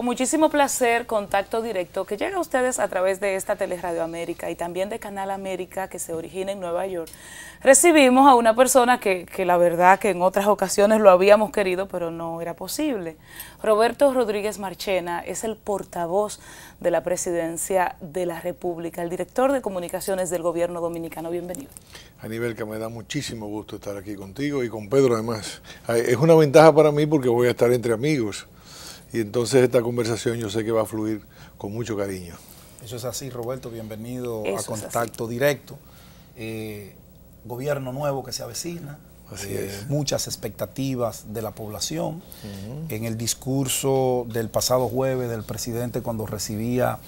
Con muchísimo placer, contacto directo que llega a ustedes a través de esta Teleradio América y también de Canal América que se origina en Nueva York. Recibimos a una persona que, que la verdad que en otras ocasiones lo habíamos querido, pero no era posible. Roberto Rodríguez Marchena es el portavoz de la Presidencia de la República, el director de comunicaciones del gobierno dominicano. Bienvenido. Aníbal, que me da muchísimo gusto estar aquí contigo y con Pedro además. Es una ventaja para mí porque voy a estar entre amigos. Y entonces esta conversación yo sé que va a fluir con mucho cariño. Eso es así, Roberto. Bienvenido a Contacto Directo. Eh, gobierno nuevo que se avecina. Así eh, es. Muchas expectativas de la población. En el discurso del pasado jueves del presidente cuando recibía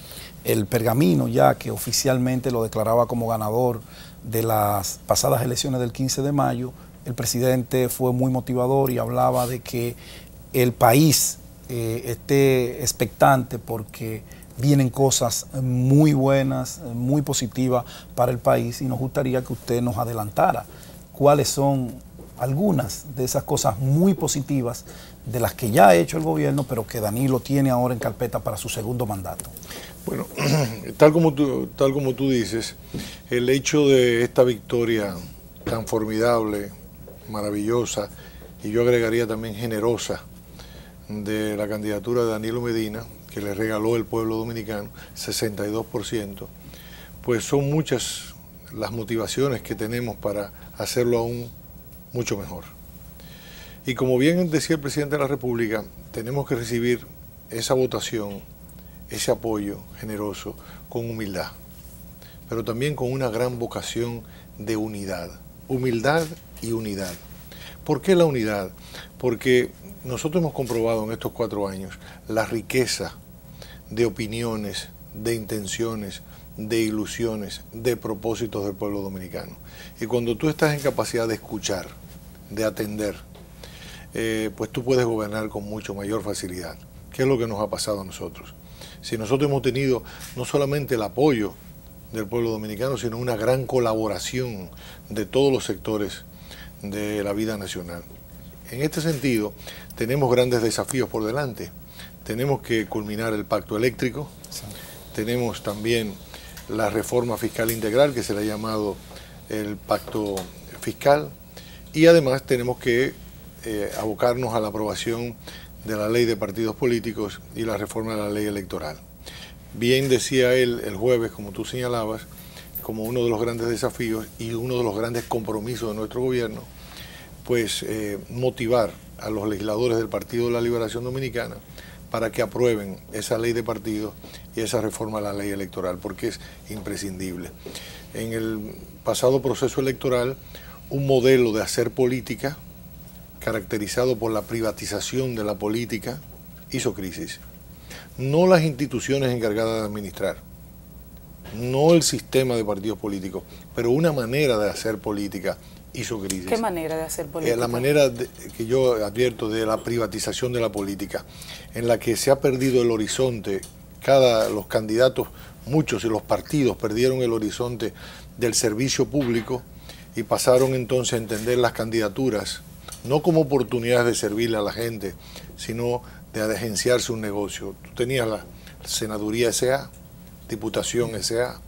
el pergamino ya que oficialmente lo declaraba como ganador de las pasadas elecciones del 15 de mayo, el presidente fue muy motivador y hablaba de que el país eh, esté expectante porque vienen cosas muy buenas, eh, muy positivas para el país y nos gustaría que usted nos adelantara cuáles son algunas de esas cosas muy positivas de las que ya ha hecho el gobierno, pero que Danilo tiene ahora en carpeta para su segundo mandato. Bueno, tal como tal como tú dices, el hecho de esta victoria tan formidable, maravillosa, y yo agregaría también generosa, de la candidatura de Danilo Medina, que le regaló el pueblo dominicano, 62%, pues son muchas las motivaciones que tenemos para hacerlo aún mucho mejor. Y como bien decía el presidente de la República, tenemos que recibir esa votación, ese apoyo generoso, con humildad, pero también con una gran vocación de unidad. Humildad y unidad. ¿Por qué la unidad? Porque nosotros hemos comprobado en estos cuatro años la riqueza de opiniones, de intenciones, de ilusiones, de propósitos del pueblo dominicano. Y cuando tú estás en capacidad de escuchar, de atender, eh, pues tú puedes gobernar con mucho mayor facilidad. ¿Qué es lo que nos ha pasado a nosotros? Si nosotros hemos tenido no solamente el apoyo del pueblo dominicano, sino una gran colaboración de todos los sectores de la vida nacional. En este sentido, tenemos grandes desafíos por delante. Tenemos que culminar el pacto eléctrico, tenemos también la reforma fiscal integral, que se le ha llamado el pacto fiscal, y además tenemos que eh, abocarnos a la aprobación de la ley de partidos políticos y la reforma de la ley electoral. Bien decía él el jueves, como tú señalabas, como uno de los grandes desafíos y uno de los grandes compromisos de nuestro gobierno, pues eh, motivar a los legisladores del Partido de la Liberación Dominicana para que aprueben esa ley de partidos y esa reforma a la ley electoral, porque es imprescindible. En el pasado proceso electoral, un modelo de hacer política, caracterizado por la privatización de la política, hizo crisis. No las instituciones encargadas de administrar, no el sistema de partidos políticos, pero una manera de hacer política ¿Qué manera de hacer eh, política? la manera que yo advierto de la privatización de la política, en la que se ha perdido el horizonte, cada los candidatos, muchos y los partidos perdieron el horizonte del servicio público y pasaron entonces a entender las candidaturas no como oportunidades de servirle a la gente, sino de agenciarse un negocio. Tú tenías la senaduría SA, diputación SA,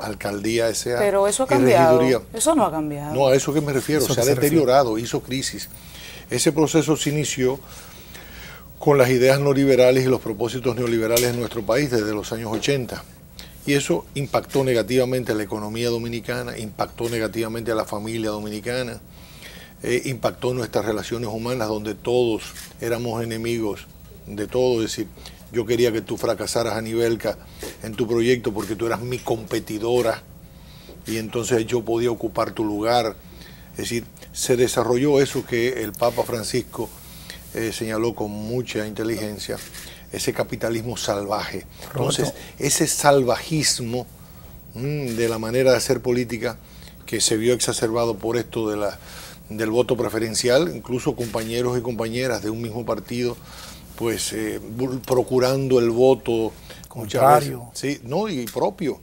alcaldía, ese Pero eso ha cambiado. Eso no ha cambiado. No, a eso que me refiero, se ha deteriorado, hizo crisis. Ese proceso se inició con las ideas neoliberales y los propósitos neoliberales en nuestro país desde los años 80. Y eso impactó negativamente a la economía dominicana, impactó negativamente a la familia dominicana, eh, impactó nuestras relaciones humanas donde todos éramos enemigos de todo, es decir, yo quería que tú fracasaras a Nivelca en tu proyecto porque tú eras mi competidora y entonces yo podía ocupar tu lugar. Es decir, se desarrolló eso que el Papa Francisco eh, señaló con mucha inteligencia, ese capitalismo salvaje. Entonces, ese salvajismo mm, de la manera de hacer política que se vio exacerbado por esto de la, del voto preferencial, incluso compañeros y compañeras de un mismo partido pues eh, procurando el voto contrario. sí, no, y propio.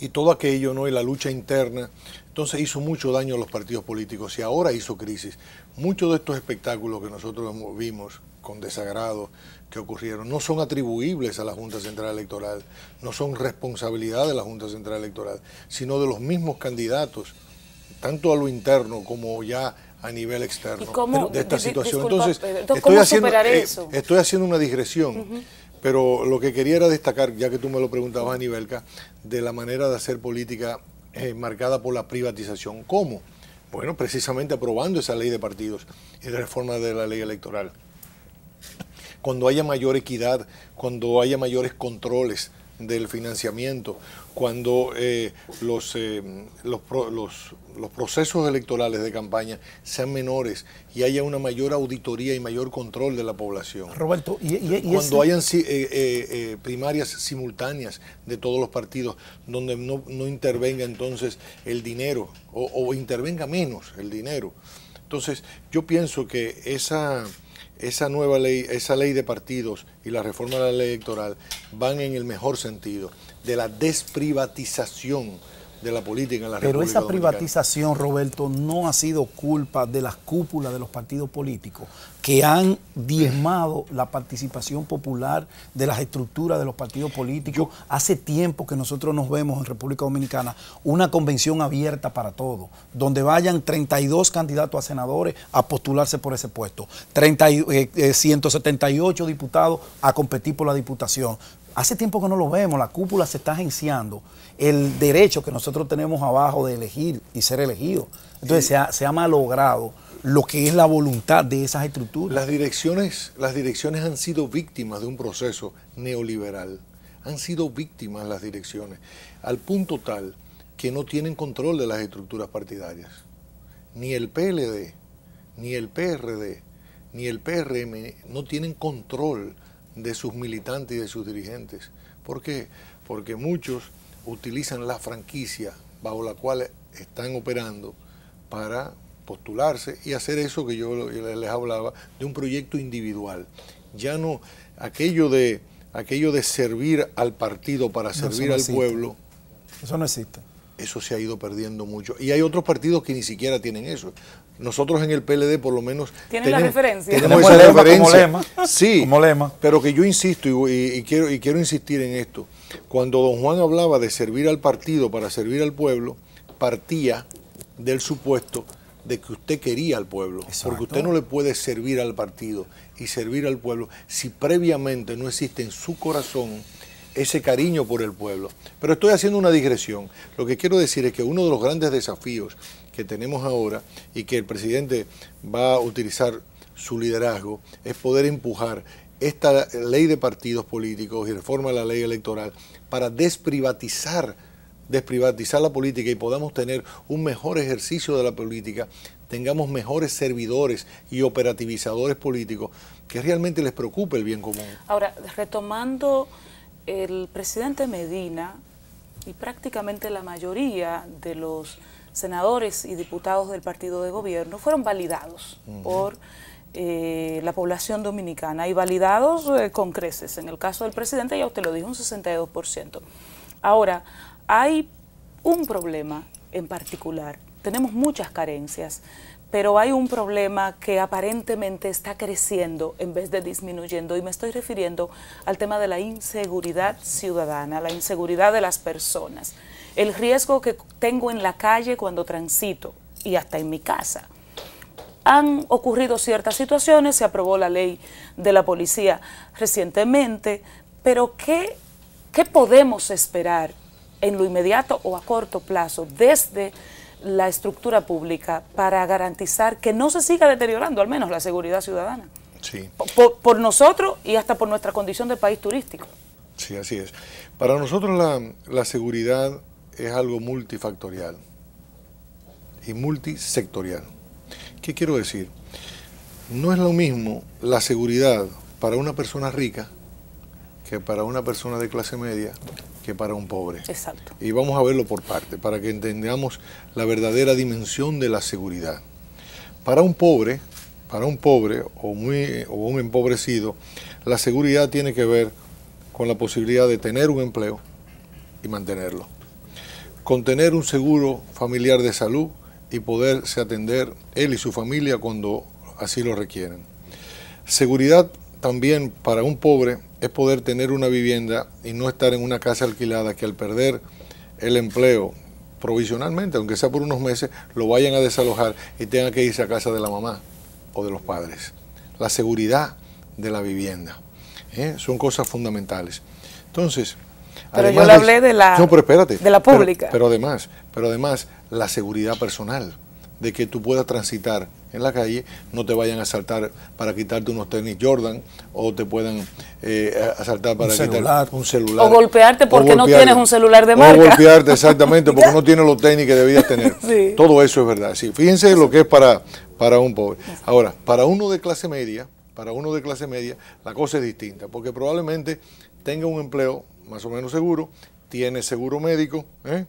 Y todo aquello, ¿no? Y la lucha interna. Entonces hizo mucho daño a los partidos políticos y ahora hizo crisis. Muchos de estos espectáculos que nosotros vimos con desagrado que ocurrieron no son atribuibles a la Junta Central Electoral, no son responsabilidad de la Junta Central Electoral, sino de los mismos candidatos, tanto a lo interno como ya a nivel externo de esta situación. Entonces, estoy, haciendo, eh, estoy haciendo una digresión, pero lo que quería era destacar, ya que tú me lo preguntabas, Anibelca, de la manera de hacer política eh, marcada por la privatización. ¿Cómo? Bueno, precisamente aprobando esa ley de partidos y de reforma de la ley electoral. Cuando haya mayor equidad, cuando haya mayores controles, del financiamiento, cuando eh, los, eh, los, los, procesos electorales de campaña sean menores y haya una mayor auditoría y mayor control de la población. Roberto, y, cuando hayan eh, primarias simultáneas de todos los partidos, donde no, intervenga entonces el dinero o intervenga menos el dinero. Entonces, yo pienso que esa esa nueva ley, esa ley de partidos y la reforma de la ley electoral van en el mejor sentido de la desprivatización de la política en la Pero esa privatización, Roberto, no ha sido culpa de las cúpulas de los partidos políticos que han diezmado la participación popular de las estructuras de los partidos políticos. Hace tiempo que nosotros nos vemos en República Dominicana una convención abierta para todos, donde vayan 32 candidatos a senadores a postularse por ese puesto, 178 eh, eh, diputados a competir por la diputación, Hace tiempo que no lo vemos, la cúpula se está agenciando el derecho que nosotros tenemos abajo de elegir y ser elegido. Entonces se, ha, malogrado lo que es la voluntad de esas estructuras. Las direcciones, las direcciones han sido víctimas de un proceso neoliberal. Han sido víctimas las direcciones, al punto tal que no tienen control de las estructuras partidarias. Ni el PLD, ni el PRD, ni el PRM no tienen control de sus militantes y de sus dirigentes. ¿Por qué? Porque muchos utilizan la franquicia bajo la cual están operando para postularse y hacer eso que yo les hablaba de un proyecto individual. Ya no aquello de aquello de servir al partido para servir al pueblo. Eso no existe. Eso se ha ido perdiendo mucho. Y hay otros partidos que ni siquiera tienen eso nosotros en el PLD por lo menos... la referencia. Tenemos, esa Como lema, sí, como pero que yo insisto y, quiero, y quiero insistir en esto. Cuando don Juan hablaba de servir al partido para servir al pueblo, partía del supuesto de que usted quería al pueblo, porque usted no le puede servir al partido y servir al pueblo si previamente no existe en su corazón ese cariño por el pueblo. Pero estoy haciendo una digresión. Lo que quiero decir es que uno de los grandes desafíos que tenemos ahora y que el presidente va a utilizar su liderazgo es poder empujar esta ley de partidos políticos y reforma de la ley electoral para desprivatizar desprivatizar la política y podamos tener un mejor ejercicio de la política, tengamos mejores servidores y operativizadores políticos que realmente les preocupe el bien común. Ahora, retomando el presidente Medina y prácticamente la mayoría de los senadores y diputados del partido de gobierno fueron validados por eh, la población dominicana y validados eh, con creces. En el caso del presidente, ya usted lo dijo, un 62%. Ahora, hay un problema en particular. Tenemos muchas carencias, pero hay un problema que aparentemente está creciendo en vez de disminuyendo y me estoy refiriendo al tema de la inseguridad ciudadana, la inseguridad de las personas el riesgo que tengo en la calle cuando transito y hasta en mi casa. Han ocurrido ciertas situaciones, se aprobó la ley de la policía recientemente, pero ¿qué, qué podemos esperar en lo inmediato o a corto plazo desde la estructura pública para garantizar que no se siga deteriorando al menos la seguridad ciudadana? Sí. Por, nosotros y hasta por nuestra condición de país turístico. Sí, así es. Para nosotros la, la seguridad es algo multifactorial y multisectorial. ¿Qué quiero decir? No es lo mismo la seguridad para una persona rica que para una persona de clase media que para un pobre. Exacto. Y vamos a verlo por parte, para que entendamos la verdadera dimensión de la seguridad. Para un pobre, para un pobre o, muy, o un empobrecido, la seguridad tiene que ver con la posibilidad de tener un empleo y mantenerlo. Contener tener un seguro familiar de salud y poderse atender él y su familia cuando así lo requieren. Seguridad también para un pobre es poder tener una vivienda y no estar en una casa alquilada que al perder el empleo provisionalmente, aunque sea por unos meses, lo vayan a desalojar y tengan que irse a casa de la mamá o de los padres. La seguridad de la vivienda. ¿eh? Son cosas fundamentales. Entonces, pero yo le hablé de la, no, de la pública. Pero, además, pero además, la seguridad personal, de que tú puedas transitar en la calle, no te vayan a asaltar para quitarte unos tenis Jordan o te puedan eh, asaltar para quitar un celular. O golpearte porque no tienes un celular de marca. O golpearte, exactamente, porque no tienes los tenis que debías tener. Todo eso es verdad. Sí, fíjense lo que es para, para un pobre. Ahora, para uno de clase media, para uno de clase media, la cosa es distinta, porque probablemente tenga un empleo más o menos seguro, tiene seguro médico, ¿eh?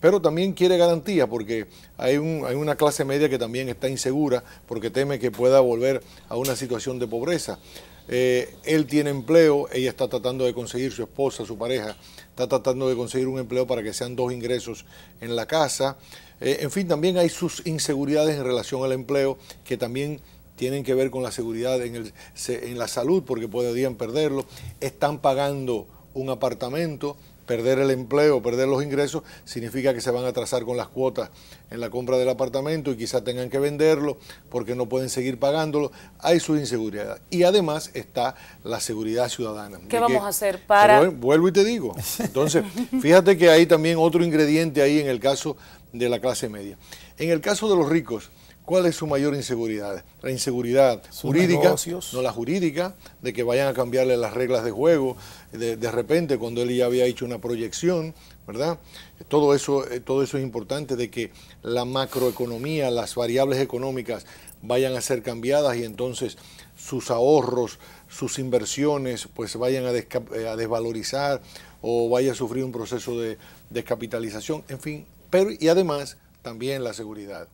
pero también quiere garantía porque hay, hay, una clase media que también está insegura porque teme que pueda volver a una situación de pobreza. Eh, él tiene empleo, ella está tratando de conseguir, su esposa, su pareja, está tratando de conseguir un empleo para que sean dos ingresos en la casa. Eh, en fin, también hay sus inseguridades en relación al empleo que también tienen que ver con la seguridad en, en la salud porque podrían perderlo. Están pagando un apartamento, perder el empleo, perder los ingresos, significa que se van a atrasar con las cuotas en la compra del apartamento y quizá tengan que venderlo porque no pueden seguir pagándolo. Hay su inseguridad. Y además está la seguridad ciudadana. ¿Qué vamos a hacer para...? vuelvo y te digo. Entonces, fíjate que hay también otro ingrediente ahí en el caso de la clase media. En el caso de los ricos, ¿Cuál es su mayor inseguridad? La inseguridad jurídica, no la jurídica, de que vayan a cambiarle las reglas de juego de, repente cuando él ya había hecho una proyección, ¿verdad? Todo eso, eh, todo eso es importante de que la macroeconomía, las variables económicas vayan a ser cambiadas y entonces sus ahorros, sus inversiones, pues vayan a, eh, a desvalorizar o vaya a sufrir un proceso de descapitalización, en fin. Pero y además también la seguridad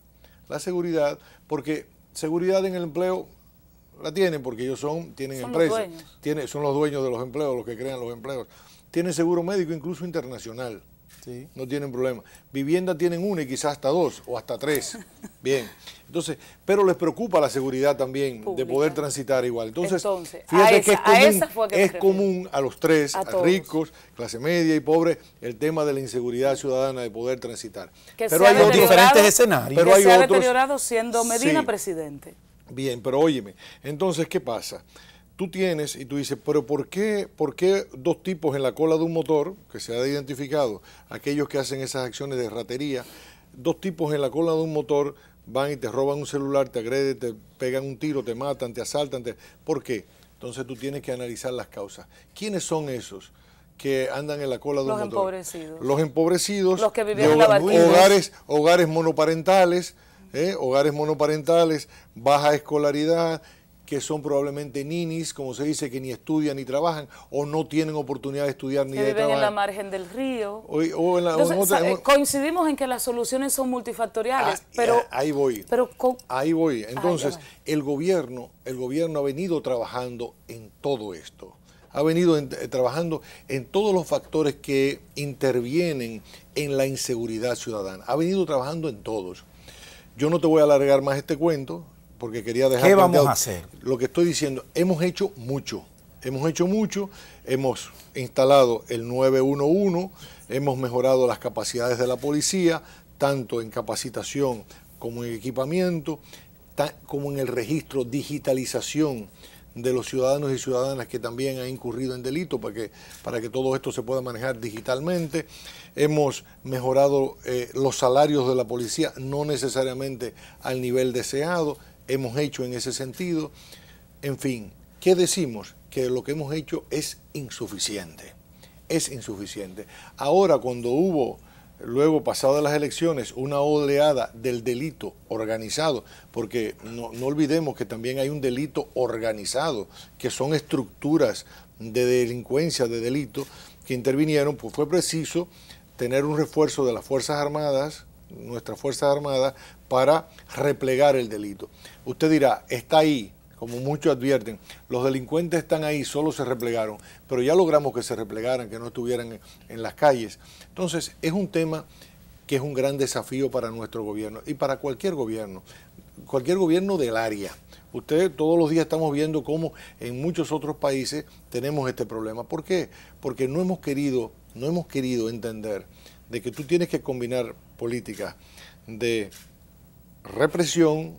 la seguridad, porque seguridad en el empleo la tienen porque ellos son, tienen empresas, los son los dueños de los empleos, los que crean los empleos. Tienen seguro médico incluso internacional. No tienen problema. Vivienda tienen una y quizás hasta dos o hasta tres. Bien. Entonces, pero les preocupa la seguridad también de poder transitar igual. Entonces, que es, común a, los tres, a, ricos, clase media y pobre el tema de la inseguridad ciudadana de poder transitar. pero hay diferentes escenarios. Pero ha deteriorado siendo Medina presidente. Bien, pero óyeme, entonces, ¿qué pasa? tú tienes y tú dices, pero ¿por qué, ¿por qué dos tipos en la cola de un motor, que se ha identificado, aquellos que hacen esas acciones de ratería, dos tipos en la cola de un motor van y te roban un celular, te agreden, te pegan un tiro, te matan, te asaltan? ¿Por qué? Entonces tú tienes que analizar las causas. ¿Quiénes son esos? que andan en la cola de un motor. empobrecidos. Los empobrecidos. Los que viven en hogares, monoparentales, ¿eh? hogares monoparentales, baja escolaridad, que son probablemente ninis, como se dice, que ni estudian ni trabajan o no tienen oportunidad de estudiar ni que de viven en la margen del río. O, en la, eh, coincidimos en que las soluciones son multifactoriales, ah, pero eh, ahí voy. Pero ahí voy. Entonces, el gobierno, el gobierno ha venido trabajando en todo esto. Ha venido eh, trabajando en todos los factores que intervienen en la inseguridad ciudadana. Ha venido trabajando en todos. Yo no te voy a alargar más este cuento, porque quería dejar... ¿Qué vamos a hacer? Lo que estoy diciendo, hemos hecho mucho, hemos hecho mucho, hemos instalado el 911, hemos mejorado las capacidades de la policía, tanto en capacitación como en equipamiento, como en el registro, digitalización de los ciudadanos y ciudadanas que también han incurrido en delito para que, para que todo esto se pueda manejar digitalmente. Hemos mejorado eh, los salarios de la policía, no necesariamente al nivel deseado hemos hecho en ese sentido. En fin, ¿qué decimos? Que lo que hemos hecho es insuficiente. Es insuficiente. Ahora, cuando hubo, luego pasado las elecciones, una oleada del delito organizado, porque no, no olvidemos que también hay un delito organizado, que son estructuras de delincuencia, de delito, que intervinieron, pues fue preciso tener un refuerzo de las Fuerzas Armadas, nuestras Fuerzas Armada para replegar el delito. Usted dirá, está ahí, como muchos advierten, los delincuentes están ahí, solo se replegaron, pero ya logramos que se replegaran, que no estuvieran en las calles. Entonces, es un tema que es un gran desafío para nuestro gobierno y para cualquier gobierno, cualquier gobierno del área. Ustedes todos los días estamos viendo cómo en muchos otros países tenemos este problema. ¿Por qué? Porque no hemos querido, no hemos querido entender de que tú tienes que combinar políticas de represión,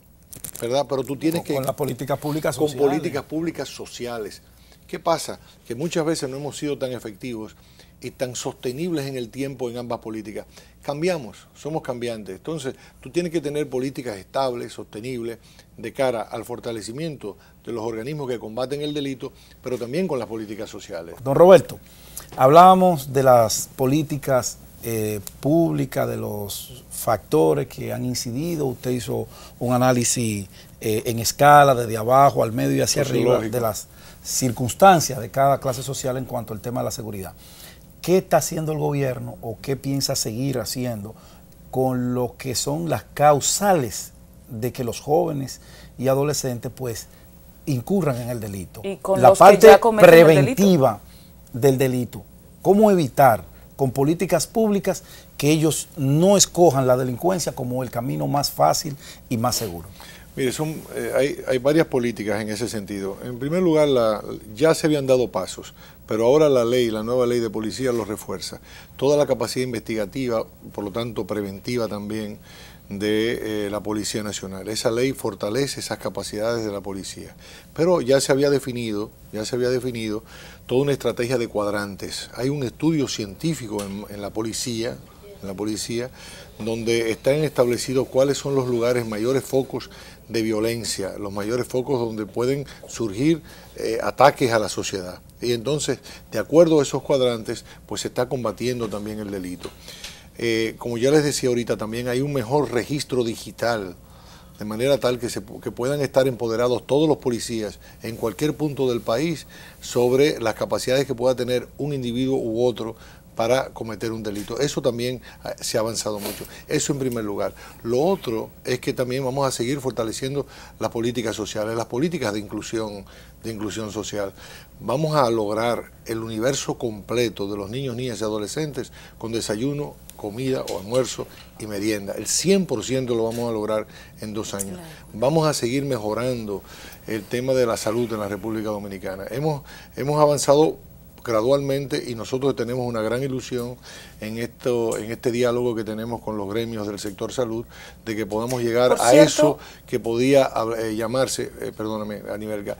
¿verdad? Pero tú tienes que... Con las políticas públicas sociales. Con políticas públicas sociales. ¿Qué pasa? Que muchas veces no hemos sido tan efectivos y tan sostenibles en el tiempo en ambas políticas. Cambiamos, somos cambiantes. Entonces, tú tienes que tener políticas estables, sostenibles, de cara al fortalecimiento de los organismos que combaten el delito, pero también con las políticas sociales. Don Roberto, hablábamos de las políticas eh, pública, de los factores que han incidido. Usted hizo un análisis eh, en escala, desde abajo al medio y hacia arriba, de las circunstancias de cada clase social en cuanto al tema de la seguridad. ¿Qué está haciendo el gobierno o qué piensa seguir haciendo con lo que son las causales de que los jóvenes y adolescentes pues incurran en el delito? con la parte preventiva del delito. ¿Cómo evitar? con políticas públicas que ellos no escojan la delincuencia como el camino más fácil y más seguro. Mire, son, eh, hay, varias políticas en ese sentido. En primer lugar, ya se habían dado pasos, pero ahora la ley, la nueva ley de policía los refuerza. Toda la capacidad investigativa, por lo tanto preventiva también, de eh, la Policía Nacional. Esa ley fortalece esas capacidades de la policía. Pero ya se había definido, ya se había definido toda una estrategia de cuadrantes. Hay un estudio científico en, la policía, en la policía, donde están establecidos cuáles son los lugares mayores focos de violencia, los mayores focos donde pueden surgir eh, ataques a la sociedad. Y entonces, de acuerdo a esos cuadrantes, pues se está combatiendo también el delito. Eh, como ya les decía ahorita, también hay un mejor registro digital, de manera tal que, se, que puedan estar empoderados todos los policías en cualquier punto del país sobre las capacidades que pueda tener un individuo u otro para cometer un delito. Eso también ah, se ha avanzado mucho. Eso en primer lugar. Lo otro es que también vamos a seguir fortaleciendo las políticas sociales, las políticas de inclusión, de inclusión social. Vamos a lograr el universo completo de los niños, niñas y adolescentes con desayuno, comida o almuerzo y merienda. El 100% lo vamos a lograr en dos años. Vamos a seguir mejorando el tema de la salud en la República Dominicana. Hemos, hemos avanzado gradualmente y nosotros tenemos una gran ilusión en esto en este diálogo que tenemos con los gremios del sector salud de que podamos llegar a eso que podía eh, llamarse eh, perdóname a nivel eh,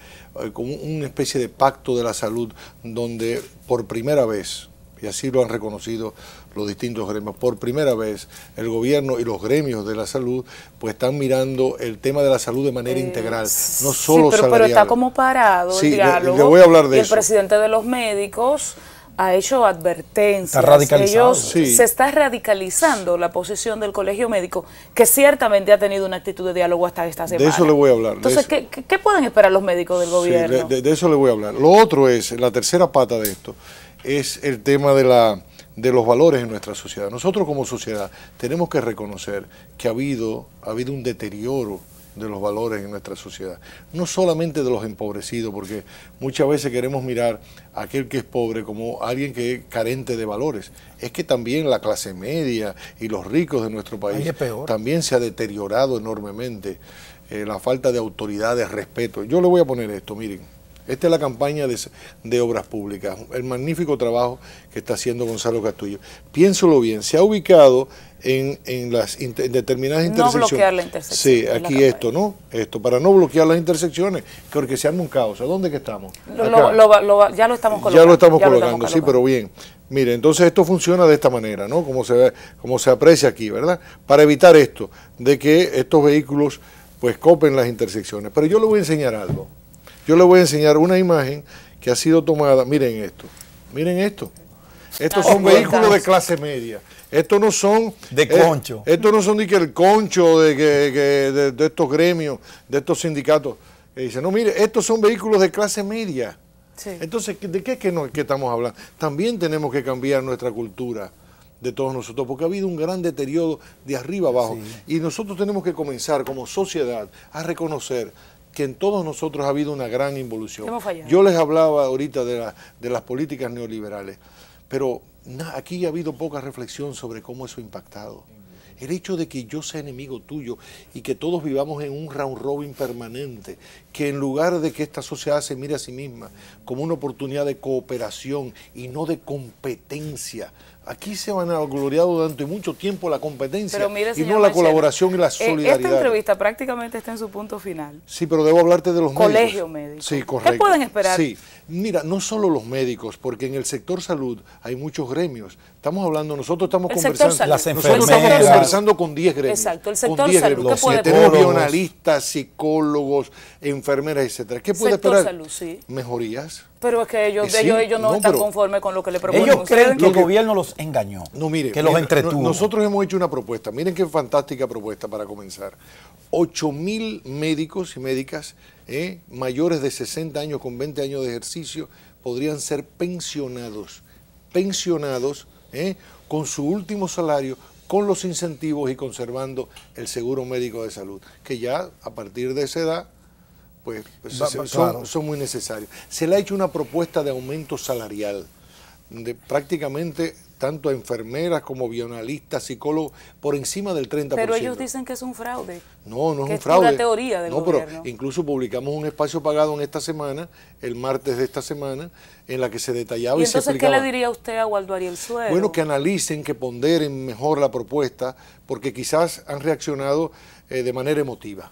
como una especie de pacto de la salud donde por primera vez y así lo han reconocido los distintos gremios. Por primera vez, el gobierno y los gremios de la salud pues están mirando el tema de la salud de manera eh, integral, no solo pero, salarial. pero está como parado el diálogo. voy a hablar de El presidente de los médicos ha hecho advertencias. Está Ellos, Se está radicalizando la posición del colegio médico, que ciertamente ha tenido una actitud de diálogo hasta esta semana. De eso le voy a hablar. Entonces, ¿qué, pueden esperar los médicos del gobierno? de, eso le voy a hablar. Lo otro es, la tercera pata de esto, es el tema de la de los valores en nuestra sociedad. Nosotros como sociedad tenemos que reconocer que ha habido, ha habido un deterioro de los valores en nuestra sociedad. No solamente de los empobrecidos, porque muchas veces queremos mirar a aquel que es pobre como alguien que es carente de valores. Es que también la clase media y los ricos de nuestro país también se ha deteriorado enormemente. Eh, la falta de autoridad, de respeto. Yo le voy a poner esto, miren. Esta es la campaña de, obras públicas, el magnífico trabajo que está haciendo Gonzalo Castillo. Piénsalo bien, se ha ubicado en, las determinadas intersecciones. No bloquear la intersección. Sí, aquí esto, ¿no? Esto, para no bloquear las intersecciones, porque se arma un caos. dónde que estamos? ya lo estamos colocando. Ya lo estamos colocando, sí, pero bien. Mire, entonces esto funciona de esta manera, ¿no? Como se, como se aprecia aquí, ¿verdad? Para evitar esto, de que estos vehículos pues copen las intersecciones. Pero yo le voy a enseñar algo. Yo les voy a enseñar una imagen que ha sido tomada. Miren esto. Miren esto. Estos son vehículos de clase media. Estos no son... De eh, concho. estos no son ni que el concho de, de, estos gremios, de estos sindicatos. dicen, no, mire, estos son vehículos de clase media. Entonces, ¿de qué es que, no, que estamos hablando? También tenemos que cambiar nuestra cultura de todos nosotros, porque ha habido un gran deterioro de arriba abajo. Y nosotros tenemos que comenzar como sociedad a reconocer que en todos nosotros ha habido una gran involución. Yo les hablaba ahorita de, las políticas neoliberales, pero aquí ha habido poca reflexión sobre cómo eso ha impactado. El hecho de que yo sea enemigo tuyo y que todos vivamos en un round robin permanente, que en lugar de que esta sociedad se mire a sí misma como una oportunidad de cooperación y no de competencia, Aquí se van a gloriar durante mucho tiempo la competencia y no la colaboración y la eh, solidaridad. Esta entrevista prácticamente está en su punto final. Sí, pero debo hablarte de los Colegio médicos. médico. Sí, correcto. ¿Qué pueden esperar? Mira, no solo los médicos, porque en el sector salud hay muchos gremios. Estamos hablando, nosotros estamos conversando, las estamos conversando con 10 gremios. Exacto, el sector con salud. Gremios. Puede tenemos bioanalistas, psicólogos, enfermeras, etcétera. ¿Qué puede sector esperar? Salud, sí. Mejorías. Pero es que ellos, no, están conformes con lo que le proponen. Ellos creen que, el gobierno los engañó, no, mire, que los entretuvo. Nosotros hemos hecho una propuesta, miren qué fantástica propuesta para comenzar. 8 mil médicos y médicas ¿eh? mayores de 60 años con 20 años de ejercicio podrían ser pensionados, pensionados ¿eh? con su último salario, con los incentivos y conservando el seguro médico de salud, que ya a partir de esa edad pues, pues son, son, muy necesarios. Se le ha hecho una propuesta de aumento salarial, de prácticamente tanto a enfermeras como bioanalistas, psicólogos, por encima del 30%. Pero ellos dicen que es un fraude. No, no es un fraude. Es una teoría del no, pero incluso publicamos un espacio pagado en esta semana, el martes de esta semana, en la que se detallaba y, y entonces, ¿qué le diría usted a Waldo Ariel Suero? Bueno, que analicen, que ponderen mejor la propuesta, porque quizás han reaccionado eh, de manera emotiva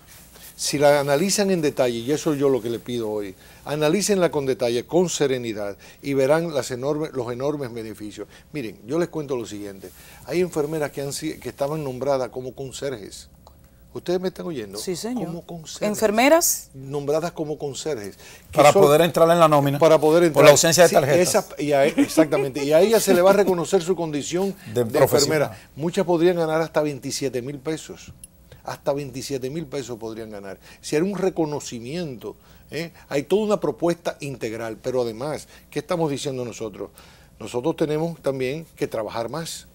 si la analizan en detalle, y eso es yo lo que le pido hoy, analícenla con detalle, con serenidad, y verán los enormes beneficios. Miren, yo les cuento lo siguiente, hay enfermeras que, han, que estaban nombradas como conserjes. ¿Ustedes me están oyendo? Sí, señor. Como conserjes. ¿Enfermeras? Nombradas como conserjes. Para poder entrar en la nómina. Para poder entrar. Por la ausencia de e, exactamente. Y a ella se le va a reconocer su condición de, de enfermera. Muchas podrían ganar hasta 27 mil pesos hasta 27 mil pesos podrían ganar. Si era un reconocimiento, ¿eh? hay toda una propuesta integral, pero además, ¿qué estamos diciendo nosotros? Nosotros tenemos también que trabajar más.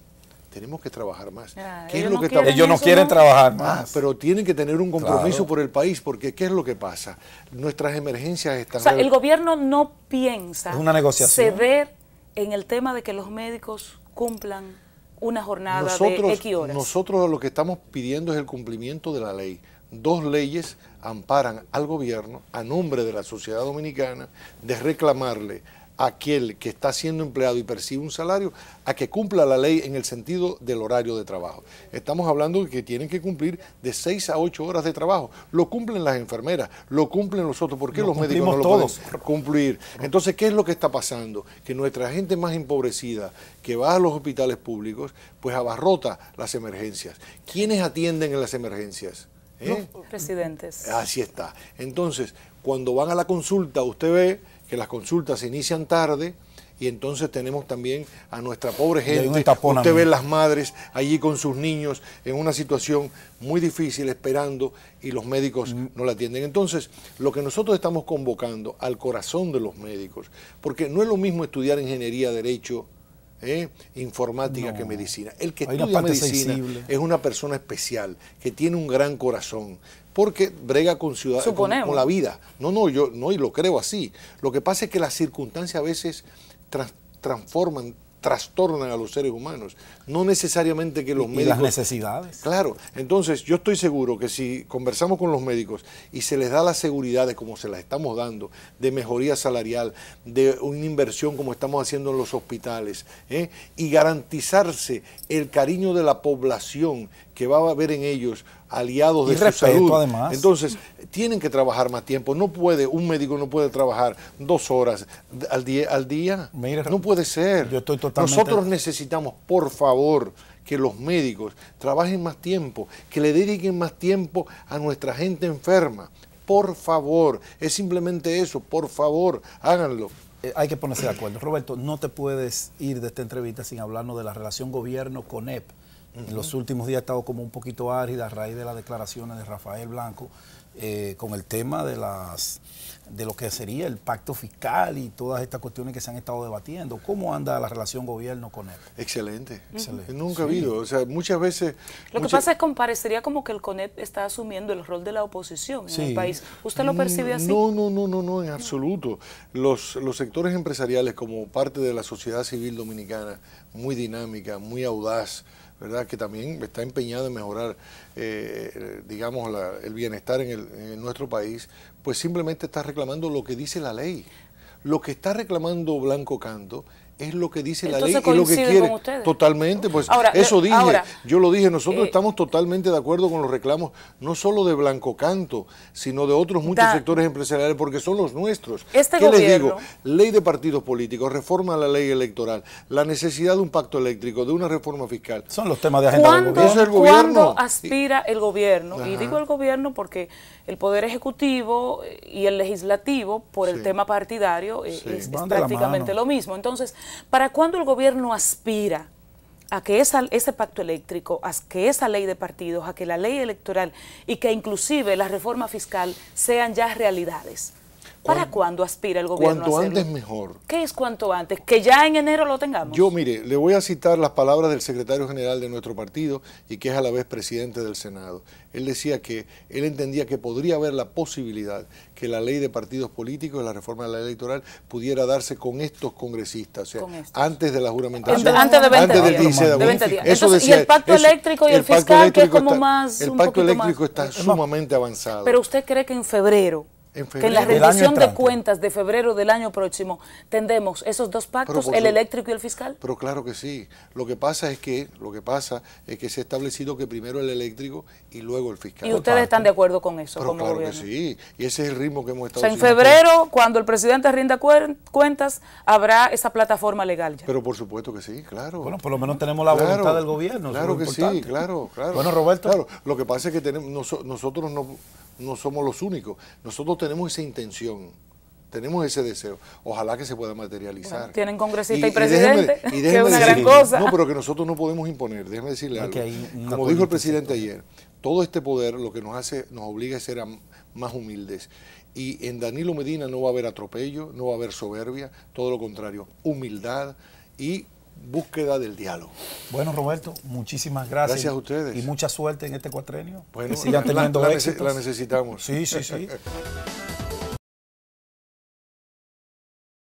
Tenemos que trabajar más. ¿Qué es lo no que quieren, ellos no quieren trabajar ah, más. pero tienen que tener un compromiso por el país, porque ¿qué es lo que pasa? Nuestras emergencias están... O sea, el gobierno no piensa ceder en el tema de que los médicos cumplan una jornada de X horas. Nosotros lo que estamos pidiendo es el cumplimiento de la ley. Dos leyes amparan al gobierno a nombre de la sociedad dominicana de reclamarle aquel que está siendo empleado y percibe un salario a que cumpla la ley en el sentido del horario de trabajo. Estamos hablando de que tienen que cumplir de 6 a 8 horas de trabajo. Lo cumplen las enfermeras, lo cumplen los otros. ¿Por qué los médicos no lo todos. pueden cumplir? Entonces, ¿qué es lo que está pasando? Que nuestra gente más empobrecida, que va a los hospitales públicos, pues abarrota las emergencias. ¿Quiénes atienden en las emergencias? ¿Eh? Los presidentes. Así está. Entonces, cuando van a la consulta, usted ve que las consultas se inician tarde y entonces tenemos también a nuestra pobre gente. Usted ve las madres allí con sus niños en una situación muy difícil esperando y los médicos mm. no la atienden. Entonces, lo que nosotros estamos convocando al corazón de los médicos, porque no es lo mismo estudiar ingeniería, derecho, ¿eh? informática que medicina. El que estudia medicina es una persona especial, que tiene un gran corazón, porque brega con, ciudad, con, la vida. No, no, yo no y lo creo así. Lo que pasa es que las circunstancias a veces transforman trastornan a los seres humanos. No necesariamente que los médicos... las necesidades. Claro. Entonces, yo estoy seguro que si conversamos con los médicos y se les da la seguridad de como se las estamos dando, de mejoría salarial, de una inversión como estamos haciendo en los hospitales, ¿eh? y garantizarse el cariño de la población que va a haber en ellos aliados de salud. Además. Entonces, tienen que trabajar más tiempo. No puede, un médico no puede trabajar dos horas al día. no puede ser. Yo Nosotros necesitamos, por favor, que los médicos trabajen más tiempo, que le dediquen más tiempo a nuestra gente enferma. Por favor, es simplemente eso, por favor, háganlo eh, hay que ponerse de acuerdo. Roberto, no te puedes ir de esta entrevista sin hablarnos de la relación gobierno con EP. En los últimos días ha estado como un poquito árida a raíz de las declaraciones de Rafael Blanco eh, con el tema de, las, de lo que sería el pacto fiscal y todas estas cuestiones que se han estado debatiendo. ¿Cómo anda la relación gobierno con él? Excelente. Excelente. Nunca ha habido. O sea, muchas veces... Lo que pasa es que parecería como que el CONEP está asumiendo el rol de la oposición en el país. ¿Usted lo percibe así? No, no, no, no, no en absoluto. Los, los sectores empresariales como parte de la sociedad civil dominicana, muy dinámica, muy audaz, ¿verdad? que también está empeñado en mejorar, eh, digamos, el bienestar en, en nuestro país, pues simplemente está reclamando lo que dice la ley. Lo que está reclamando Blanco Canto es lo que dice la ley y lo que quiere. Totalmente, pues eso dije, yo lo dije, nosotros eh, estamos totalmente de acuerdo con los reclamos, no solo de Blanco Canto, sino de otros muchos sectores empresariales, porque son los nuestros. Este ¿Qué les digo? Ley de partidos políticos, reforma a la ley electoral, la necesidad de un pacto eléctrico, de una reforma fiscal. Son los temas de agenda del gobierno. aspira el gobierno? Y digo el gobierno porque el Poder Ejecutivo eh, y el Legislativo, por el tema partidario, eh, es, es prácticamente lo mismo. Entonces, ¿Para cuándo el gobierno aspira a que ese pacto eléctrico, a que esa ley de partidos, a que la ley electoral y que inclusive la reforma fiscal sean ya realidades? ¿Para cuándo aspira el gobierno? Cuanto a antes mejor. ¿Qué es cuanto antes? Que ya en enero lo tengamos. Yo mire, le voy a citar las palabras del secretario general de nuestro partido y que es a la vez presidente del Senado. Él decía que él entendía que podría haber la posibilidad que la ley de partidos políticos, y la reforma de la ley electoral, pudiera darse con estos congresistas, o sea, antes de la juramentación. antes de 20 días. de abril. Eso y el pacto eléctrico y el, fiscal, que es como más... El pacto eléctrico está sumamente avanzado. Pero usted cree que en febrero en que en la rendición de cuentas de febrero del año próximo tendemos esos dos pactos, el eléctrico y el fiscal. Pero claro que sí. Lo que pasa es que lo que pasa es que se ha establecido que primero el eléctrico y luego el fiscal. Y ustedes están de acuerdo con eso. Pero claro que sí. Y ese es el ritmo que hemos estado. O en febrero, cuando el presidente rinda cuentas, habrá esa plataforma legal ya. Pero por supuesto que sí, claro. Bueno, por lo menos tenemos la voluntad del gobierno. Claro que sí, claro, claro. Bueno, Roberto. lo que pasa es que tenemos, nosotros no no somos los únicos. Nosotros tenemos esa intención, tenemos ese deseo. Ojalá que se pueda materializar. tienen congresista y, presidente, que es una gran cosa. No, pero que nosotros no podemos imponer, déjeme decirle algo. Como dijo el presidente ayer, todo este poder lo que nos hace, nos obliga a ser más humildes. Y en Danilo Medina no va a haber atropello, no va a haber soberbia, todo lo contrario, humildad y búsqueda del diálogo. Bueno, Roberto, muchísimas gracias. Gracias a ustedes. Y mucha suerte en este cuatrenio. Bueno, sigan la, la necesitamos. Sí, sí, sí.